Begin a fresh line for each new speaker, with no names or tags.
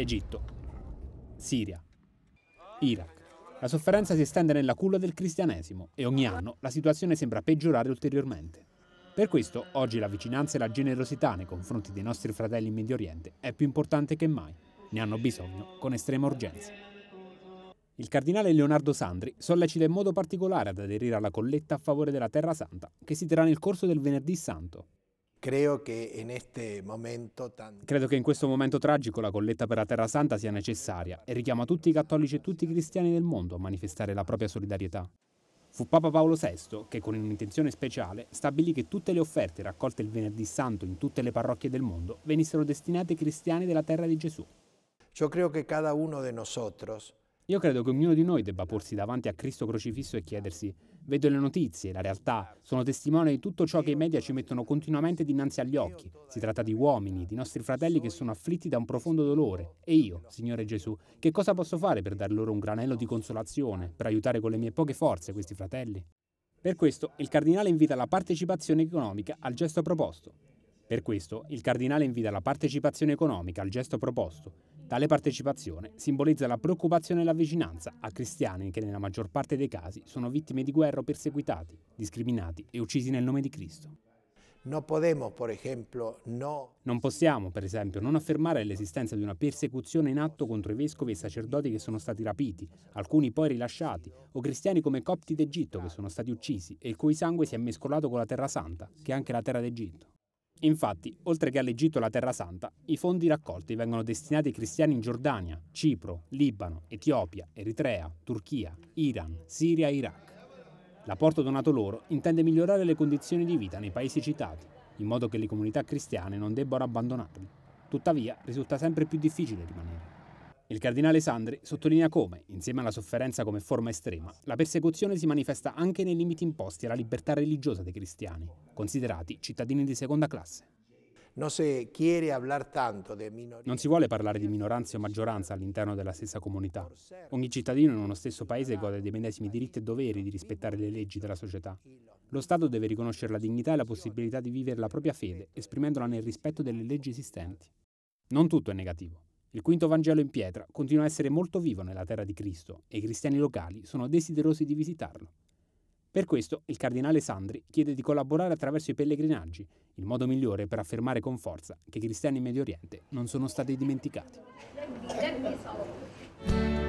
Egitto, Siria, Iraq. La sofferenza si estende nella culla del cristianesimo e ogni anno la situazione sembra peggiorare ulteriormente. Per questo oggi la vicinanza e la generosità nei confronti dei nostri fratelli in Medio Oriente è più importante che mai. Ne hanno bisogno con estrema urgenza. Il cardinale Leonardo Sandri sollecita in modo particolare ad aderire alla colletta a favore della Terra Santa che si terrà nel corso del Venerdì Santo, Credo che, tan... Credo che in questo momento tragico la colletta per la Terra Santa sia necessaria e richiama tutti i cattolici e tutti i cristiani del mondo a manifestare la propria solidarietà. Fu Papa Paolo VI che, con un'intenzione speciale, stabilì che tutte le offerte raccolte il Venerdì Santo in tutte le parrocchie del mondo venissero destinate ai cristiani della terra di Gesù. Io credo che cada uno di nosotros io credo che ognuno di noi debba porsi davanti a Cristo crocifisso e chiedersi, vedo le notizie, la realtà, sono testimone di tutto ciò che i media ci mettono continuamente dinanzi agli occhi. Si tratta di uomini, di nostri fratelli che sono afflitti da un profondo dolore. E io, Signore Gesù, che cosa posso fare per dar loro un granello di consolazione, per aiutare con le mie poche forze questi fratelli? Per questo il cardinale invita la partecipazione economica al gesto proposto. Per questo il cardinale invita la partecipazione economica al gesto proposto, Tale partecipazione simbolizza la preoccupazione e la vicinanza a cristiani che nella maggior parte dei casi sono vittime di guerra o perseguitati, discriminati e uccisi nel nome di Cristo. Non possiamo, per esempio, non affermare l'esistenza di una persecuzione in atto contro i vescovi e i sacerdoti che sono stati rapiti, alcuni poi rilasciati, o cristiani come copti d'Egitto che sono stati uccisi e il cui sangue si è mescolato con la terra santa, che è anche la terra d'Egitto. Infatti, oltre che all'Egitto e alla Terra Santa, i fondi raccolti vengono destinati ai cristiani in Giordania, Cipro, Libano, Etiopia, Eritrea, Turchia, Iran, Siria e Iraq. L'apporto donato loro intende migliorare le condizioni di vita nei paesi citati, in modo che le comunità cristiane non debbano abbandonarli. Tuttavia, risulta sempre più difficile rimanere. Il cardinale Sandri sottolinea come, insieme alla sofferenza come forma estrema, la persecuzione si manifesta anche nei limiti imposti alla libertà religiosa dei cristiani, considerati cittadini di seconda classe. Non si vuole parlare di minoranze o maggioranza all'interno della stessa comunità. Ogni cittadino in uno stesso paese gode dei medesimi diritti e doveri di rispettare le leggi della società. Lo Stato deve riconoscere la dignità e la possibilità di vivere la propria fede, esprimendola nel rispetto delle leggi esistenti. Non tutto è negativo. Il quinto Vangelo in pietra continua a essere molto vivo nella terra di Cristo e i cristiani locali sono desiderosi di visitarlo. Per questo il cardinale Sandri chiede di collaborare attraverso i pellegrinaggi, il modo migliore per affermare con forza che i cristiani in Medio Oriente non sono stati dimenticati.